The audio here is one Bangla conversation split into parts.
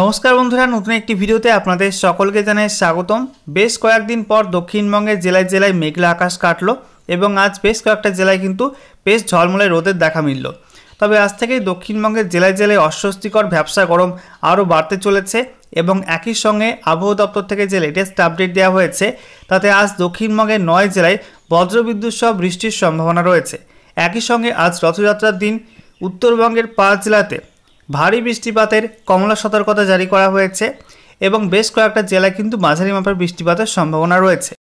নমস্কার বন্ধুরা নতুন একটি ভিডিওতে আপনাদের সকলকে জানাই স্বাগতম বেশ কয়েকদিন পর দক্ষিণবঙ্গের জেলায় জেলায় মেঘলা আকাশ কাটলো এবং আজ বেশ কয়েকটা জেলায় কিন্তু বেশ ঝলমলে রোদের দেখা মিলল তবে আজ থেকেই দক্ষিণবঙ্গের জেলায় জেলায় অস্বস্তিকর ব্যবসা গরম আরও বাড়তে চলেছে এবং একই সঙ্গে আবহাওয়া দপ্তর থেকে যে লেটেস্ট আপডেট দেওয়া হয়েছে তাতে আজ দক্ষিণবঙ্গের নয় জেলায় বজ্রবিদ্যুৎ সহ বৃষ্টির সম্ভাবনা রয়েছে একই সঙ্গে আজ রথযাত্রার দিন উত্তরবঙ্গের পাঁচ জেলাতে ভারী বৃষ্টিপাতের কমলা সতর্কতা জারি করা হয়েছে এবং বেশ কয়েকটা জেলায় কিন্তু মাঝারি মাপের বৃষ্টিপাতের সম্ভাবনা রয়েছে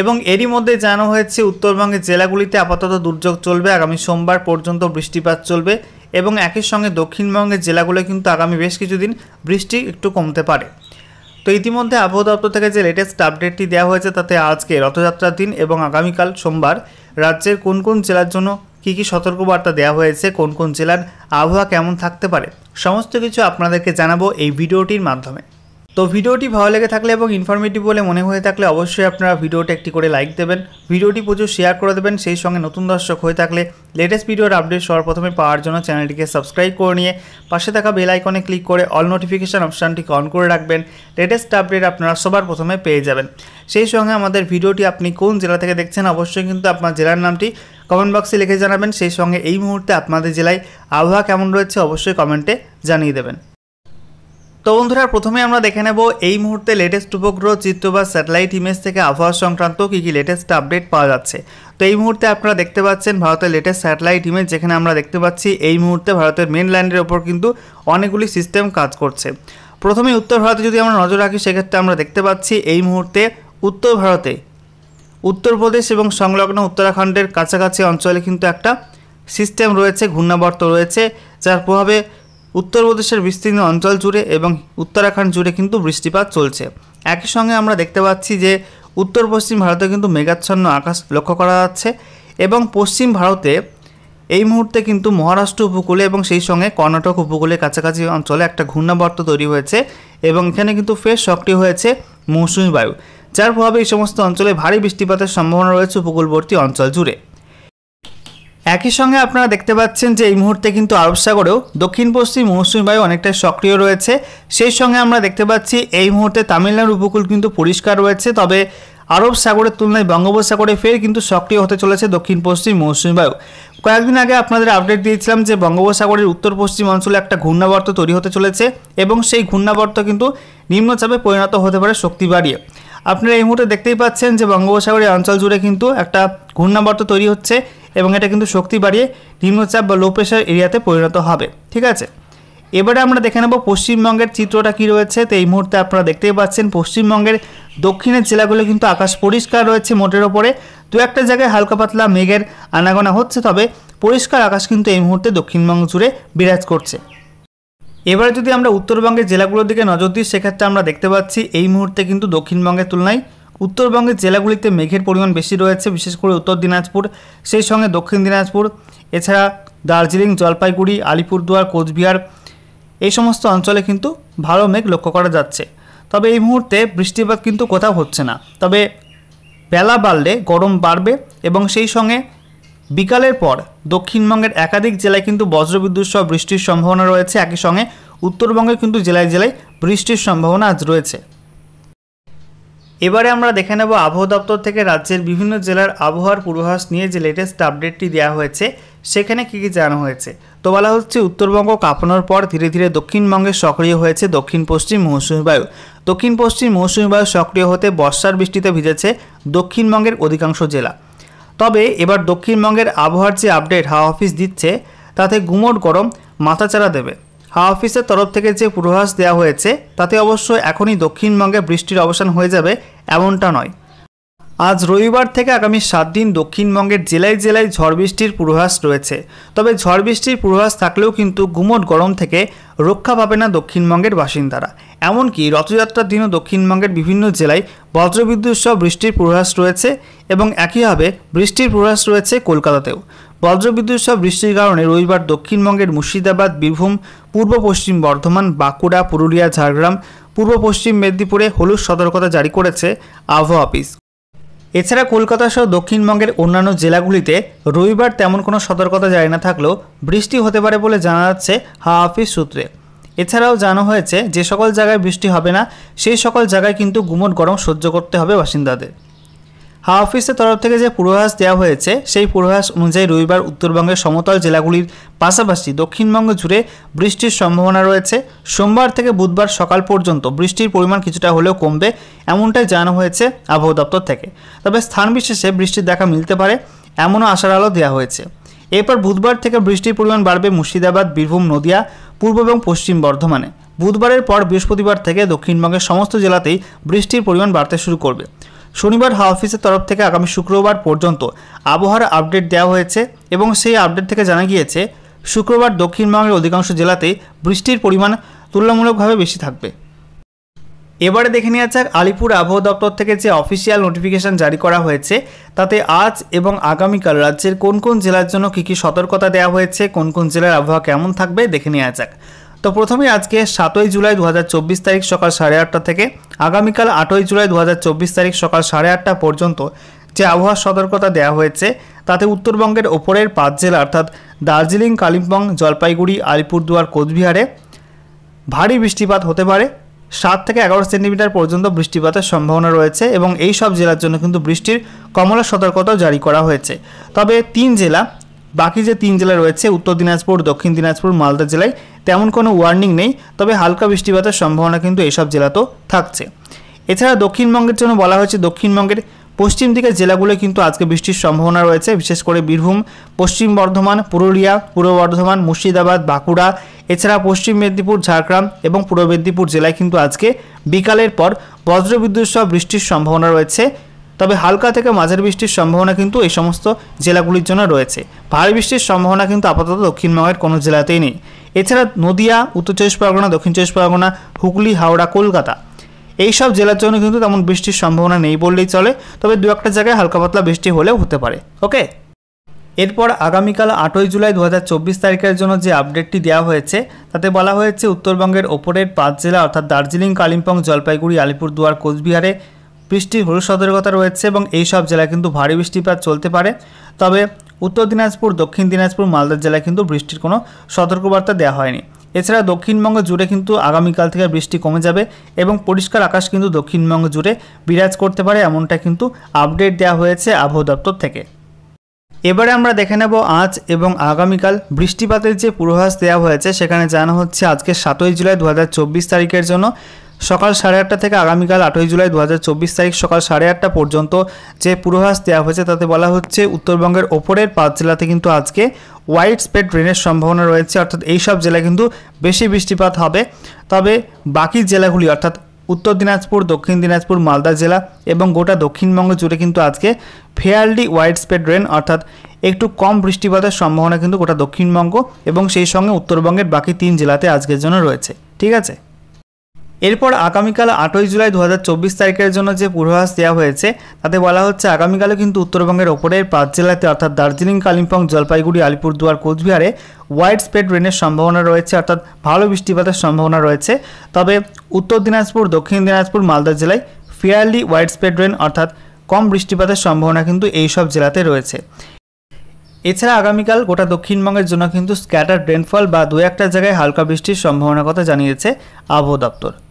এবং এরই মধ্যে জানা হয়েছে উত্তরবঙ্গের জেলাগুলিতে আপাতত দুর্যোগ চলবে আগামী সোমবার পর্যন্ত বৃষ্টিপাত চলবে এবং একই সঙ্গে দক্ষিণবঙ্গের জেলাগুলো কিন্তু আগামী বেশ কিছুদিন বৃষ্টি একটু কমতে পারে তো ইতিমধ্যে আবহাওয়া দপ্তর থেকে যে লেটেস্ট আপডেটটি দেওয়া হয়েছে তাতে আজকে রথযাত্রার দিন এবং আগামীকাল সোমবার রাজ্যের কোন কোন জেলার জন্য কি কি সতর্কবার্তা দেওয়া হয়েছে কোন কোন জেলার আবহাওয়া কেমন থাকতে পারে সমস্ত কিছু আপনাদেরকে জানাবো এই ভিডিওটির মাধ্যমে তো ভিডিওটি ভালো লেগে থাকলে এবং ইনফরমেটিভ বলে মনে হয়ে থাকলে অবশ্যই আপনারা ভিডিওটি একটি করে লাইক দেবেন ভিডিওটি প্রচুর শেয়ার করে দেবেন সেই সঙ্গে নতুন দর্শক হয়ে থাকলে লেটেস্ট ভিডিওর আপডেট সর্বপ্রথমে পাওয়ার জন্য চ্যানেলটিকে সাবস্ক্রাইব করে নিয়ে পাশে থাকা বেল আইকনে ক্লিক করে অল নোটিফিকেশান অপশানটিকে অন করে রাখবেন লেটেস্ট আপডেট আপনারা সবার প্রথমে পেয়ে যাবেন সেই সঙ্গে আমাদের ভিডিওটি আপনি কোন জেলা থেকে দেখছেন অবশ্যই কিন্তু আপনার জেলার নামটি কমেন্ট বক্সে লিখে জানাবেন সেই সঙ্গে এই মুহূর্তে আপনাদের জেলায় আবহাওয়া কেমন রয়েছে অবশ্যই কমেন্টে জানিয়ে দেবেন তো বন্ধুরা প্রথমে আমরা দেখে নেব এই মুহূর্তে লেটেস্ট উপগ্রহ চিত্র বা স্যাটেলাইট ইমেজ থেকে আবহাওয়া সংক্রান্ত কী কী লেটেস্ট আপডেট পাওয়া যাচ্ছে তো এই মুহূর্তে আপনারা দেখতে পাচ্ছেন ভারতের লেটেস্ট স্যাটেলাইট ইমেজ যেখানে আমরা দেখতে পাচ্ছি এই মুহূর্তে ভারতের মেন ল্যান্ডের ওপর কিন্তু অনেকগুলি সিস্টেম কাজ করছে প্রথমে উত্তর ভারতে যদি আমরা নজর রাখি সেক্ষেত্রে আমরা দেখতে পাচ্ছি এই মুহূর্তে উত্তর ভারতে উত্তরপ্রদেশ এবং সংলগ্ন উত্তরাখণ্ডের কাছাকাছি অঞ্চলে কিন্তু একটা সিস্টেম রয়েছে ঘূর্ণাবর্ত রয়েছে যার প্রভাবে উত্তরপ্রদেশের বিস্তীর্ণ অঞ্চল জুড়ে এবং উত্তরাখণ্ড জুড়ে কিন্তু বৃষ্টিপাত চলছে একই সঙ্গে আমরা দেখতে পাচ্ছি যে উত্তর পশ্চিম ভারতে কিন্তু মেঘাচ্ছন্ন আকাশ লক্ষ্য করা যাচ্ছে এবং পশ্চিম ভারতে এই মুহূর্তে কিন্তু মহারাষ্ট্র উপকূলে এবং সেই সঙ্গে কর্ণাটক উপকূলের কাছাকাছি অঞ্চলে একটা ঘূর্ণাবর্ত তৈরি হয়েছে এবং এখানে কিন্তু ফের সক্রিয় হয়েছে মৌসুমি বায়ু যার প্রভাবে এই সমস্ত অঞ্চলে ভারী বৃষ্টিপাতের সম্ভাবনা রয়েছে উপকূলবর্তী অঞ্চল জুড়ে একই সঙ্গে আপনারা দেখতে পাচ্ছেন যে এই মুহূর্তে কিন্তু আরব সাগরেও দক্ষিণ পশ্চিম মৌসুমি বায়ু অনেকটাই সক্রিয় রয়েছে সেই সঙ্গে আমরা দেখতে পাচ্ছি এই মুহূর্তে তামিলনাড়ু উপকূল কিন্তু পরিষ্কার রয়েছে তবে আরব সাগরের তুলনায় বঙ্গোপসাগরে ফের কিন্তু সক্রিয় হতে চলেছে দক্ষিণ পশ্চিম মৌসুমি বায়ু কয়েকদিন আগে আপনাদের আপডেট দিয়েছিলাম যে বঙ্গোপসাগরের উত্তর পশ্চিম অঞ্চলে একটা ঘূর্ণাবর্ত তৈরি হতে চলেছে এবং সেই ঘূর্ণাবর্ত কিন্তু নিম্নচাপে পরিণত হতে পারে শক্তি বাড়িয়ে আপনারা এই মুহূর্তে দেখতেই পাচ্ছেন যে বঙ্গোপসাগরের অঞ্চল জুড়ে কিন্তু একটা ঘূর্ণাবর্ত তৈরি হচ্ছে এবং এটা কিন্তু শক্তি বাড়িয়ে নিম্নচাপ বা লো প্রেশার এরিয়াতে পরিণত হবে ঠিক আছে এবারে আমরা দেখে নেব পশ্চিমবঙ্গের চিত্রটা কি রয়েছে তো এই মুহূর্তে আপনারা দেখতেই পাচ্ছেন পশ্চিমবঙ্গের দক্ষিণের জেলাগুলো কিন্তু আকাশ পরিষ্কার রয়েছে মোটের ওপরে দু একটা জায়গায় হালকা পাতলা মেঘের আনাগোনা হচ্ছে তবে পরিষ্কার আকাশ কিন্তু এই মুহূর্তে দক্ষিণবঙ্গ জুড়ে বিরাজ করছে এবারে যদি আমরা উত্তরবঙ্গের জেলাগুলোর দিকে নজর দিই সেক্ষেত্রে আমরা দেখতে পাচ্ছি এই মুহূর্তে কিন্তু দক্ষিণবঙ্গের তুলনায় উত্তরবঙ্গের জেলাগুলিতে মেঘের পরিমাণ বেশি রয়েছে বিশেষ করে উত্তর দিনাজপুর সেই সঙ্গে দক্ষিণ দিনাজপুর এছাড়া দার্জিলিং জলপাইগুড়ি আলিপুরদুয়ার কোচবিহার এই সমস্ত অঞ্চলে কিন্তু ভালো মেঘ লক্ষ্য করা যাচ্ছে তবে এই মুহূর্তে বৃষ্টিপাত কিন্তু কোথাও হচ্ছে না তবে বেলা বাড়লে গরম বাড়বে এবং সেই সঙ্গে বিকালের পর দক্ষিণবঙ্গের একাধিক জেলায় কিন্তু বজ্রবিদ্যুৎ সহ বৃষ্টির সম্ভাবনা রয়েছে একই সঙ্গে উত্তরবঙ্গে কিন্তু জেলায় জেলায় বৃষ্টির সম্ভাবনা আজ রয়েছে এবারে আমরা দেখে নেব আবহাওয়া দপ্তর থেকে রাজ্যের বিভিন্ন জেলার আবহাওয়ার পূর্বাভাস নিয়ে যে লেটেস্ট আপডেটটি দেওয়া হয়েছে সেখানে কী কী জানানো হয়েছে তো বলা হচ্ছে উত্তরবঙ্গ কাঁপানোর পর ধীরে ধীরে দক্ষিণবঙ্গে সক্রিয় হয়েছে দক্ষিণ পশ্চিম মৌসুমী বায়ু দক্ষিণ পশ্চিম মৌসুমী বায়ু সক্রিয় হতে বর্ষার বৃষ্টিতে ভিজেছে দক্ষিণবঙ্গের অধিকাংশ জেলা তবে এবার দক্ষিণবঙ্গের আবহাওয়ার যে আপডেট হাওয়া অফিস দিচ্ছে তাতে গুমোট গরম মাথাচাড়া দেবে হাওয়া অফিসের তরফ থেকে যে পূর্বাভাস দেওয়া হয়েছে তাতে অবশ্য এখনই দক্ষিণবঙ্গে বৃষ্টির অবসান হয়ে যাবে এমনটা নয় আজ রবিবার থেকে আগামী সাত দিন দক্ষিণবঙ্গের জেলায় জেলায় ঝড় বৃষ্টির পূর্বাভাস রয়েছে তবে ঝড় বৃষ্টির পূর্বাভাস থাকলেও কিন্তু গুমট গরম থেকে রক্ষা পাবে না দক্ষিণবঙ্গের বাসিন্দারা এমনকি রথযাত্রার দিনও দক্ষিণবঙ্গের বিভিন্ন জেলায় বজ্রবিদ্যুৎ সহ বৃষ্টির পূর্বাভাস রয়েছে এবং একইভাবে বৃষ্টির পূর্বাভাস রয়েছে কলকাতাতেও বজ্রবিদ্যুৎ সহ বৃষ্টির কারণে রবিবার দক্ষিণবঙ্গের মুর্শিদাবাদ বীরভূম পূর্ব পশ্চিম বর্ধমান বাঁকুড়া পুরুলিয়া ঝাড়গ্রাম পূর্ব পশ্চিম মেদিনীপুরে হলুদ সতর্কতা জারি করেছে আবহাওয়া অফিস এছাড়া কলকাতা সহ দক্ষিণবঙ্গের অন্যান্য জেলাগুলিতে রবিবার তেমন কোনো সতর্কতা জারি না থাকলেও বৃষ্টি হতে পারে বলে জানা যাচ্ছে হাওয়া অফিস সূত্রে এছাড়াও জানা হয়েছে যে সকল জায়গায় বৃষ্টি হবে না সেই সকল জায়গায় কিন্তু গুমট গরম সহ্য করতে হবে বাসিন্দাদের হাওয়া অফিসের তরফ থেকে যে পূর্বাভাস দেওয়া হয়েছে সেই পূর্বাভাস অনুযায়ী রবিবার উত্তরবঙ্গের সমতল জেলাগুলির পাশাপাশি দক্ষিণবঙ্গ জুড়ে বৃষ্টির সম্ভাবনা রয়েছে সোমবার থেকে বুধবার সকাল পর্যন্ত বৃষ্টির পরিমাণ কিছুটা হলেও কমবে এমনটাই জানানো হয়েছে আবহাওয়া দপ্তর থেকে তবে স্থান বিশেষে বৃষ্টির দেখা মিলতে পারে এমনও আশার আলো দেওয়া হয়েছে এরপর বুধবার থেকে বৃষ্টির পরিমাণ বাড়বে মুর্শিদাবাদ বীরভূম নদিয়া পূর্ব এবং পশ্চিম বর্ধমানে বুধবারের পর বৃহস্পতিবার থেকে দক্ষিণবঙ্গের সমস্ত জেলাতেই বৃষ্টির পরিমাণ বাড়তে শুরু করবে শনিবার হাওয়া অফিসের তরফ থেকে আগামী শুক্রবার পর্যন্ত আবহাওয়ার আপডেট দেওয়া হয়েছে এবং সেই আপডেট থেকে জানা গিয়েছে শুক্রবার দক্ষিণবঙ্গের অধিকাংশ জেলাতেই বৃষ্টির পরিমাণ তুলনামূলকভাবে বেশি থাকবে এবারে দেখে নেওয়া যাক আলিপুর আবহাওয়া দপ্তর থেকে যে অফিসিয়াল নোটিফিকেশান জারি করা হয়েছে তাতে আজ এবং আগামীকাল রাজ্যের কোন কোন জেলার জন্য কী কী সতর্কতা দেওয়া হয়েছে কোন কোন জেলার আবহাওয়া কেমন থাকবে দেখে নেওয়া যাক তো প্রথমেই আজকে সাতই জুলাই দু তারিখ সকাল সাড়ে আটটা থেকে আগামীকাল আটই জুলাই দু তারিখ সকাল সাড়ে আটটা পর্যন্ত যে আবহাওয়া সতর্কতা দেওয়া হয়েছে তাতে উত্তরবঙ্গের ওপরের পাঁচ জেলা অর্থাৎ দার্জিলিং কালিম্পং জলপাইগুড়ি আলিপুরদুয়ার কোচবিহারে ভারী বৃষ্টিপাত হতে পারে সাত থেকে এগারো সেন্টিমিটার পর্যন্ত বৃষ্টিপাতের সম্ভাবনা রয়েছে এবং এই সব জেলার জন্য কিন্তু বৃষ্টির কমলা সতর্কতাও জারি করা হয়েছে তবে তিন জেলা বাকি যে তিন জেলা রয়েছে উত্তর দিনাজপুর দক্ষিণ দিনাজপুর মালদা জেলায় তেমন কোনো ওয়ার্নিং নেই তবে হালকা বৃষ্টিপাতের সম্ভাবনা কিন্তু এসব জেলাতেও থাকছে এছাড়া দক্ষিণবঙ্গের জন্য বলা হয়েছে দক্ষিণবঙ্গের পশ্চিম দিকের জেলাগুলো কিন্তু আজকে বৃষ্টির সম্ভাবনা রয়েছে বিশেষ করে বীরভূম পশ্চিম বর্ধমান পুরুলিয়া পূর্ব বর্ধমান মুর্শিদাবাদ বাঁকুড়া এছাড়া পশ্চিম মেদিনীপুর ঝাড়গ্রাম এবং পূর্ব মেদিনীপুর জেলায় কিন্তু আজকে বিকালের পর বজ্রবিদ্যুৎ সহ বৃষ্টির সম্ভাবনা রয়েছে তবে হালকা থেকে মাঝের বৃষ্টির সম্ভাবনা কিন্তু এই সমস্ত জেলাগুলির জন্য রয়েছে ভারী বৃষ্টির সম্ভাবনা কিন্তু আপাতত দক্ষিণবঙ্গের কোনো জেলাতেই নেই এছাড়া নদিয়া উত্তর চব্বিশ পরগনা দক্ষিণ চব্বিশ পরগনা হুগলি হাওড়া কলকাতা এইসব জেলার জন্য কিন্তু তেমন বৃষ্টির সম্ভাবনা নেই বললেই চলে তবে দু একটা জায়গায় হালকা পাতলা বৃষ্টি হলেও হতে পারে ওকে এরপর আগামীকাল আটই জুলাই দু তারিখের জন্য যে আপডেটটি দেওয়া হয়েছে তাতে বলা হয়েছে উত্তরবঙ্গের ওপরের পাঁচ জেলা অর্থাৎ দার্জিলিং কালিম্পং জলপাইগুড়ি আলিপুরদুয়ার কোচবিহারে বৃষ্টির হলুদ সতর্কতা রয়েছে এবং এই সব জেলায় কিন্তু ভারী বৃষ্টিপাত চলতে পারে তবে উত্তর দিনাজপুর দক্ষিণ দিনাজপুর মালদার জেলায় কিন্তু বৃষ্টির কোনো সতর্কবার্তা দেওয়া হয়নি এছাড়া দক্ষিণবঙ্গ জুড়ে কিন্তু আগামীকাল থেকে বৃষ্টি কমে যাবে এবং পরিষ্কার আকাশ কিন্তু দক্ষিণবঙ্গ জুড়ে বিরাজ করতে পারে এমনটা কিন্তু আপডেট দেওয়া হয়েছে আবহাওয়া দপ্তর থেকে এবারে আমরা দেখে নেব আজ এবং আগামীকাল বৃষ্টিপাতের যে পূর্বাভাস দেওয়া হয়েছে সেখানে জানা হচ্ছে আজকে সাতই জুলাই দু তারিখের জন্য সকাল সাড়ে আটটা থেকে আগামীকাল আটই জুলাই দু তারিখ সকাল সাড়ে আটটা পর্যন্ত যে পূর্বাভাস দেওয়া হয়েছে তাতে বলা হচ্ছে উত্তরবঙ্গের ওপরের পাঁচ জেলাতে কিন্তু আজকে হোয়াইট স্প্রেড রেনের সম্ভাবনা রয়েছে অর্থাৎ এইসব জেলা কিন্তু বেশি বৃষ্টিপাত হবে তবে বাকি জেলাগুলি অর্থাৎ উত্তর দিনাজপুর দক্ষিণ দিনাজপুর মালদা জেলা এবং গোটা দক্ষিণবঙ্গ জুড়ে কিন্তু আজকে ফেয়ারলি ওয়াইড স্প্রেড রেন অর্থাৎ একটু কম বৃষ্টিপাতের সম্ভাবনা কিন্তু গোটা দক্ষিণবঙ্গ এবং সেই সঙ্গে উত্তরবঙ্গের বাকি তিন জেলাতে আজকের জন্য রয়েছে ঠিক আছে এরপর আগামীকাল আটই জুলাই দু তারিখের জন্য যে পূর্বাভাস দেওয়া হয়েছে তাতে বলা হচ্ছে আগামীকালও কিন্তু উত্তরবঙ্গের ওপরের পাঁচ জেলাতে অর্থাৎ দার্জিলিং কালিম্পং জলপাইগুড়ি আলিপুরদুয়ার কোচবিহারে ওয়াইড স্প্রেড রেনের সম্ভাবনা রয়েছে অর্থাৎ ভালো বৃষ্টিপাতের সম্ভাবনা রয়েছে তবে উত্তর দিনাজপুর দক্ষিণ দিনাজপুর মালদা জেলায় ফেয়ারলি ওয়াইড স্প্রেড রেন অর্থাৎ কম বৃষ্টিপাতের সম্ভাবনা কিন্তু এই সব জেলাতে রয়েছে এছাড়া আগামীকাল গোটা দক্ষিণবঙ্গের জন্য কিন্তু স্ক্যাটার রেনফল বা দু একটা জায়গায় হালকা বৃষ্টির সম্ভাবনার কথা জানিয়েছে আবহাওয়া দপ্তর